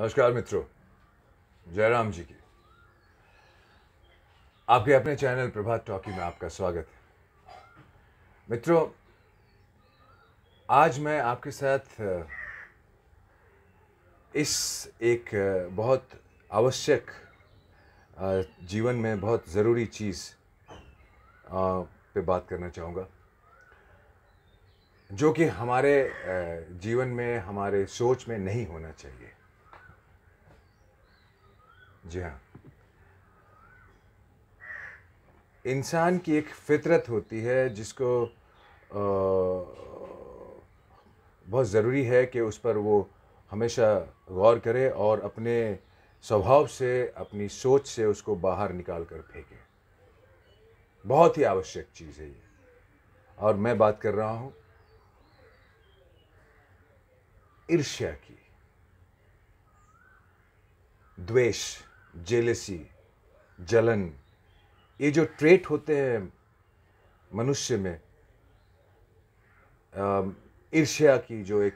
नमस्कार मित्रों जयराम जी की आपके अपने चैनल प्रभात टॉकी में आपका स्वागत है मित्रों आज मैं आपके साथ इस एक बहुत आवश्यक जीवन में बहुत ज़रूरी चीज़ पे बात करना चाहूँगा जो कि हमारे जीवन में हमारे सोच में नहीं होना चाहिए जी हाँ इंसान की एक फितरत होती है जिसको बहुत ज़रूरी है कि उस पर वो हमेशा गौर करे और अपने स्वभाव से अपनी सोच से उसको बाहर निकाल कर फेंके बहुत ही आवश्यक चीज़ है ये और मैं बात कर रहा हूँ ईर्ष्या की द्वेष जेलेसी जलन ये जो ट्रेट होते हैं मनुष्य में ईर्ष्या की जो एक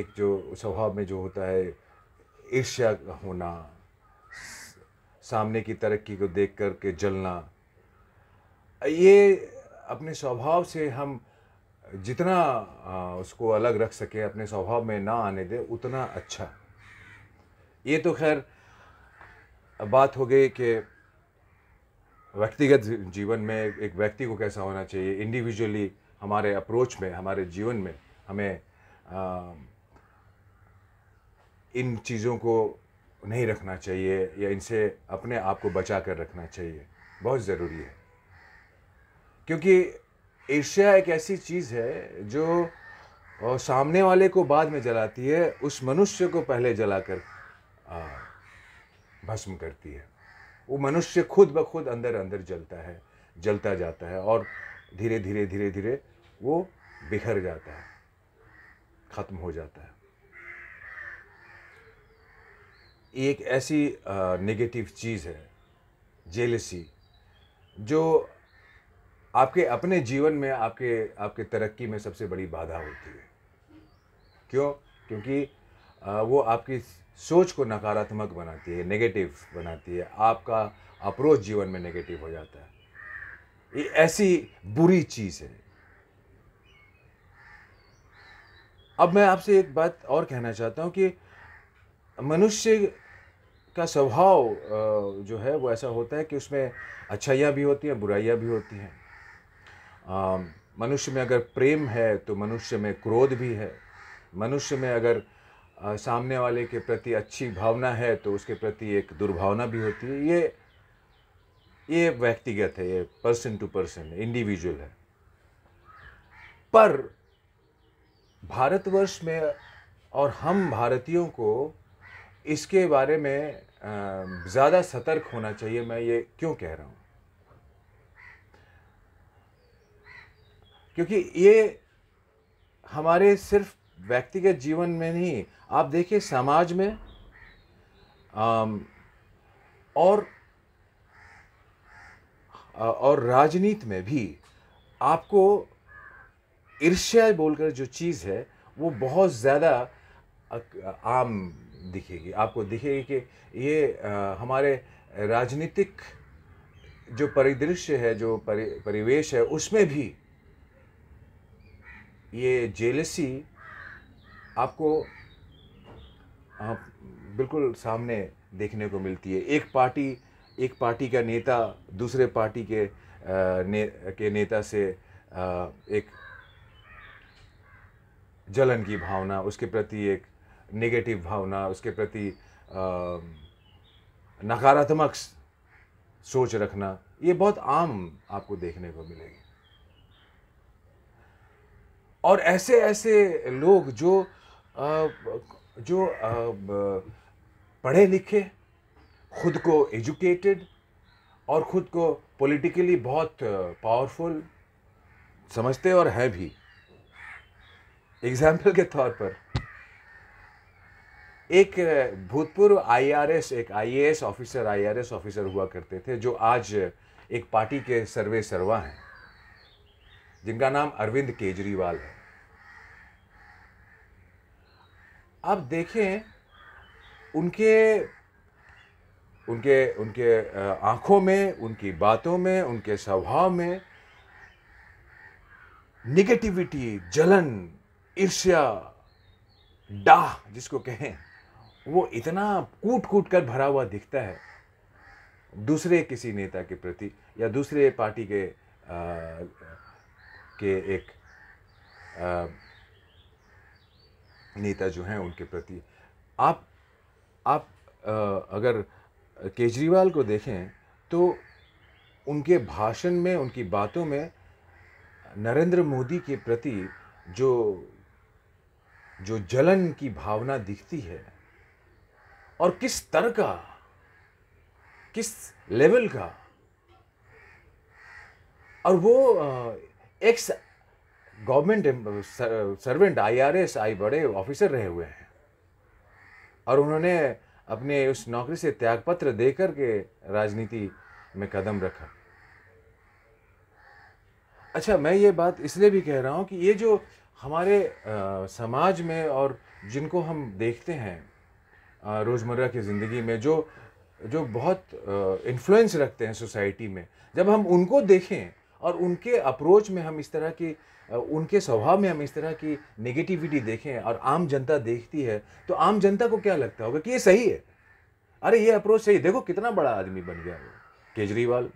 एक जो स्वभाव में जो होता है ईर्ष्या होना सामने की तरक्की को देख कर के जलना ये अपने स्वभाव से हम जितना उसको अलग रख सके अपने स्वभाव में ना आने दें उतना अच्छा ये तो खैर अब बात हो गई कि व्यक्तिगत जीवन में एक व्यक्ति को कैसा होना चाहिए इंडिविजुअली हमारे अप्रोच में हमारे जीवन में हमें आ, इन चीज़ों को नहीं रखना चाहिए या इनसे अपने आप को बचा कर रखना चाहिए बहुत ज़रूरी है क्योंकि ईर्ष्या एक ऐसी चीज़ है जो सामने वाले को बाद में जलाती है उस मनुष्य को पहले जला कर आ, भस्म करती है वो मनुष्य खुद ब खुद अंदर अंदर जलता है जलता जाता है और धीरे धीरे धीरे धीरे वो बिखर जाता है ख़त्म हो जाता है एक ऐसी नेगेटिव चीज़ है जेलसी जो आपके अपने जीवन में आपके आपके तरक्की में सबसे बड़ी बाधा होती है क्यों क्योंकि वो आपकी सोच को नकारात्मक बनाती है नेगेटिव बनाती है आपका अप्रोच जीवन में नेगेटिव हो जाता है ये ऐसी बुरी चीज़ है अब मैं आपसे एक बात और कहना चाहता हूँ कि मनुष्य का स्वभाव जो है वो ऐसा होता है कि उसमें अच्छाइयाँ भी होती हैं बुराइयाँ भी होती हैं मनुष्य में अगर प्रेम है तो मनुष्य में क्रोध भी है मनुष्य में अगर सामने वाले के प्रति अच्छी भावना है तो उसके प्रति एक दुर्भावना भी होती है ये ये व्यक्तिगत है ये पर्सन टू पर्सन इंडिविजुअल है पर भारतवर्ष में और हम भारतीयों को इसके बारे में ज़्यादा सतर्क होना चाहिए मैं ये क्यों कह रहा हूँ क्योंकि ये हमारे सिर्फ व्यक्तिगत जीवन में नहीं आप देखिए समाज में और और राजनीति में भी आपको ईर्ष्या बोलकर जो चीज़ है वो बहुत ज़्यादा आम दिखेगी आपको दिखेगी कि ये आ, हमारे राजनीतिक जो परिदृश्य है जो परि, परिवेश है उसमें भी ये जेलसी आपको आप बिल्कुल सामने देखने को मिलती है एक पार्टी एक पार्टी का नेता दूसरे पार्टी के ने, के नेता से एक जलन की भावना उसके प्रति एक नेगेटिव भावना उसके प्रति नकारात्मक सोच रखना ये बहुत आम आपको देखने को मिलेगी और ऐसे ऐसे लोग जो जो पढ़े लिखे खुद को एजुकेटेड और ख़ुद को पॉलिटिकली बहुत पावरफुल समझते और हैं भी एग्जाम्पल के तौर पर एक भूतपूर्व आईआरएस एक आईएएस ऑफिसर आईआरएस ऑफिसर हुआ करते थे जो आज एक पार्टी के सर्वे सर्वा हैं जिनका नाम अरविंद केजरीवाल है आप देखें उनके उनके उनके आँखों में उनकी बातों में उनके स्वभाव में निगेटिविटी जलन ईर्ष्या डाह जिसको कहें वो इतना कूट कूट कर भरा हुआ दिखता है दूसरे किसी नेता के प्रति या दूसरे पार्टी के आ, के एक आ, नेता जो हैं उनके प्रति आप आप आ, अगर केजरीवाल को देखें तो उनके भाषण में उनकी बातों में नरेंद्र मोदी के प्रति जो जो जलन की भावना दिखती है और किस तरह का किस लेवल का और वो एक्स गवर्नमेंट सर्वेंट आईआरएस आई बड़े ऑफिसर रहे हुए हैं और उन्होंने अपने उस नौकरी से त्यागपत्र दे करके राजनीति में कदम रखा अच्छा मैं ये बात इसलिए भी कह रहा हूँ कि ये जो हमारे आ, समाज में और जिनको हम देखते हैं रोज़मर्रा की ज़िंदगी में जो जो बहुत इन्फ्लुएंस रखते हैं सोसाइटी में जब हम उनको देखें और उनके अप्रोच में हम इस तरह की उनके स्वभाव में हम इस तरह की नेगेटिविटी देखें और आम जनता देखती है तो आम जनता को क्या लगता होगा कि ये सही है अरे ये अप्रोच सही देखो कितना बड़ा आदमी बन गया है केजरीवाल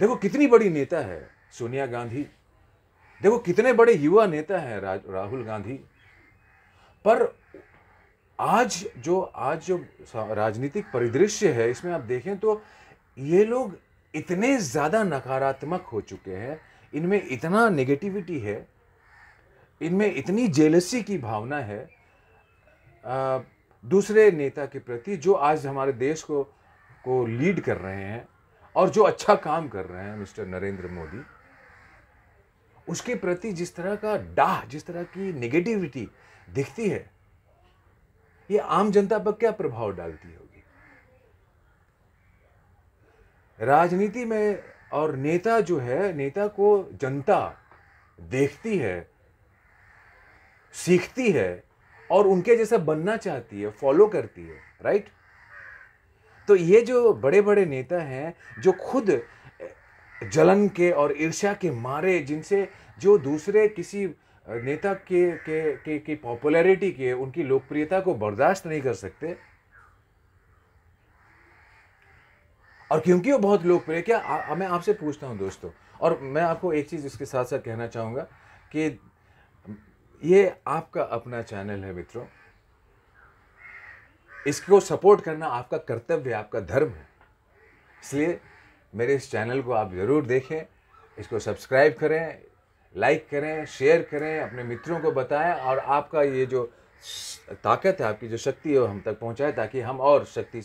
देखो कितनी बड़ी नेता है सोनिया गांधी देखो कितने बड़े युवा नेता हैं रा, राहुल गांधी पर आज जो आज जो राजनीतिक परिदृश्य है इसमें आप देखें तो ये लोग इतने ज़्यादा नकारात्मक हो चुके हैं इनमें इतना नेगेटिविटी है इनमें इतनी जेलसी की भावना है आ, दूसरे नेता के प्रति जो आज हमारे देश को को लीड कर रहे हैं और जो अच्छा काम कर रहे हैं मिस्टर नरेंद्र मोदी उसके प्रति जिस तरह का डाह जिस तरह की नेगेटिविटी दिखती है ये आम जनता पर क्या प्रभाव डालती होगी राजनीति में और नेता जो है नेता को जनता देखती है सीखती है और उनके जैसा बनना चाहती है फॉलो करती है राइट तो ये जो बड़े बड़े नेता हैं जो खुद जलन के और ईर्ष्या के मारे जिनसे जो दूसरे किसी नेता के के के, के के उनकी लोकप्रियता को बर्दाश्त नहीं कर सकते और क्योंकि वो बहुत लोकप्रिय क्या आ, मैं आपसे पूछता हूँ दोस्तों और मैं आपको एक चीज़ इसके साथ साथ कहना चाहूँगा कि ये आपका अपना चैनल है मित्रों इसको सपोर्ट करना आपका कर्तव्य है आपका धर्म है इसलिए मेरे इस चैनल को आप ज़रूर देखें इसको सब्सक्राइब करें लाइक करें शेयर करें अपने मित्रों को बताएं और आपका ये जो ताकत है आपकी जो शक्ति है वो हम तक पहुंचाए ताकि हम और शक्ति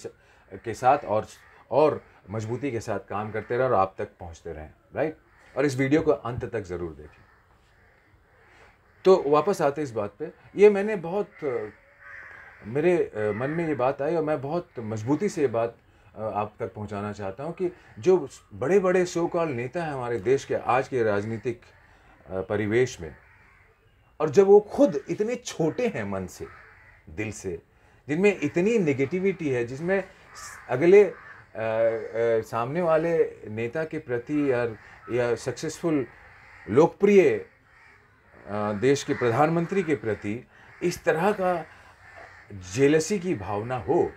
के साथ और और मजबूती के साथ काम करते रहें और आप तक पहुँचते रहें राइट और इस वीडियो को अंत तक ज़रूर देखें तो वापस आते इस बात पे ये मैंने बहुत मेरे मन में ये बात आई और मैं बहुत मजबूती से ये बात आप तक पहुंचाना चाहता हूं कि जो बड़े बड़े सो कॉल नेता हैं हमारे देश के आज के राजनीतिक परिवेश में और जब वो खुद इतने छोटे हैं मन से दिल से जिनमें इतनी नेगेटिविटी है जिसमें अगले सामने वाले नेता के प्रति और या सक्सेसफुल लोकप्रिय देश के प्रधानमंत्री के प्रति इस तरह का जेलसी की भावना हो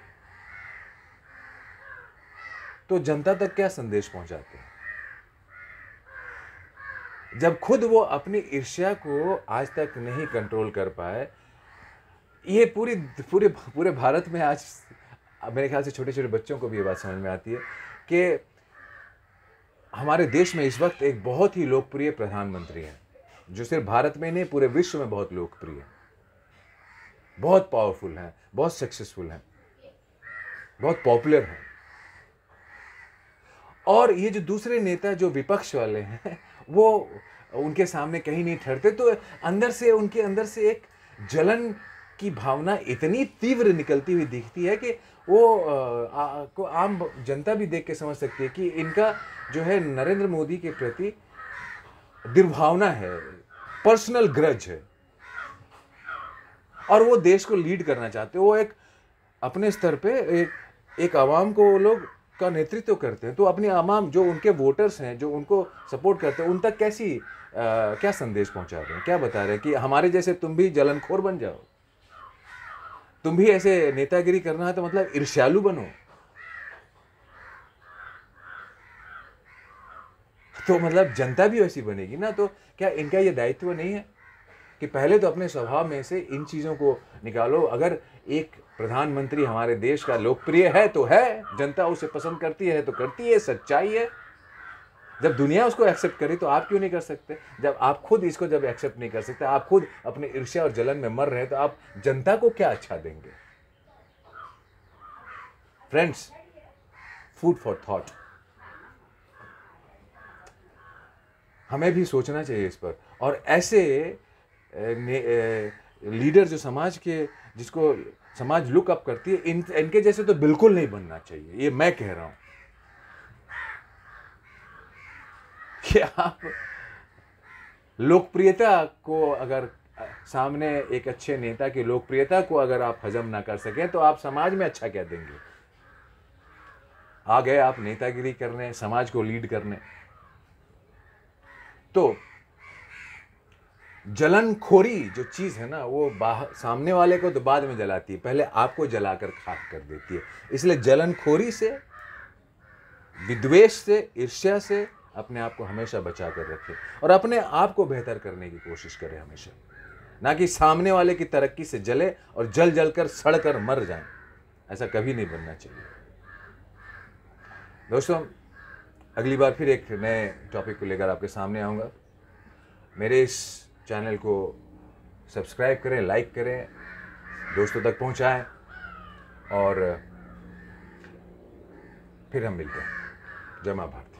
तो जनता तक क्या संदेश पहुंचाते हैं जब खुद वो अपनी ईर्ष्या को आज तक नहीं कंट्रोल कर पाए ये पूरी पूरे पूरे भारत में आज मेरे ख्याल से छोटे छोटे बच्चों को भी ये बात समझ में आती है कि हमारे देश में इस वक्त एक बहुत ही लोकप्रिय प्रधानमंत्री है जो सिर्फ भारत में नहीं पूरे विश्व में बहुत लोकप्रिय है बहुत पावरफुल हैं बहुत सक्सेसफुल हैं बहुत पॉपुलर हैं और ये जो दूसरे नेता जो विपक्ष वाले हैं वो उनके सामने कहीं नहीं ठहरते तो अंदर से उनके अंदर से एक जलन की भावना इतनी तीव्र निकलती हुई दिखती है कि वो आ, आ, को आम जनता भी देख के समझ सकती है कि इनका जो है नरेंद्र मोदी के प्रति दुर्भावना है पर्सनल ग्रज है और वो देश को लीड करना चाहते हैं वो एक अपने स्तर पे एक एक आवाम को वो लोग का नेतृत्व करते हैं तो अपनी आवाम जो उनके वोटर्स हैं जो उनको सपोर्ट करते हैं उन तक कैसी आ, क्या संदेश पहुंचा रहे हैं क्या बता रहे हैं कि हमारे जैसे तुम भी जलनखोर बन जाओ तुम भी ऐसे नेतागिरी करना है तो मतलब ईर्ष्यालु बनो तो मतलब जनता भी वैसी बनेगी ना तो क्या इनका ये दायित्व नहीं है कि पहले तो अपने स्वभाव में से इन चीज़ों को निकालो अगर एक प्रधानमंत्री हमारे देश का लोकप्रिय है तो है जनता उसे पसंद करती है तो करती है सच्चाई है जब दुनिया उसको एक्सेप्ट करे तो आप क्यों नहीं कर सकते जब आप खुद इसको जब एक्सेप्ट नहीं कर सकते आप खुद अपने ईर्ष्या और जलन में मर रहे हैं तो आप जनता को क्या अच्छा देंगे फ्रेंड्स फूड फॉर थॉट हमें भी सोचना चाहिए इस पर और ऐसे लीडर जो समाज के जिसको समाज लुक अप करती है इन इनके जैसे तो बिल्कुल नहीं बनना चाहिए ये मैं कह रहा हूँ कि आप लोकप्रियता को अगर सामने एक अच्छे नेता की लोकप्रियता को अगर आप हजम ना कर सकें तो आप समाज में अच्छा क्या देंगे आ गए आप नेतागिरी करने समाज को लीड करने तो जलनखोरी जो चीज़ है ना वो बाहर सामने वाले को तो बाद में जलाती है पहले आपको जलाकर खाक कर देती है इसलिए जलनखोरी से विद्वेष से ईर्ष्या से अपने आप को हमेशा बचा कर रखें और अपने आप को बेहतर करने की कोशिश करें हमेशा ना कि सामने वाले की तरक्की से जले और जल जल कर सड़ कर मर जाएं ऐसा कभी नहीं बनना चाहिए दोस्तों अगली बार फिर एक नए टॉपिक को लेकर आपके सामने आऊँगा मेरे इस चैनल को सब्सक्राइब करें लाइक करें दोस्तों तक पहुँचाएँ और फिर हम मिलते हैं जमा भारत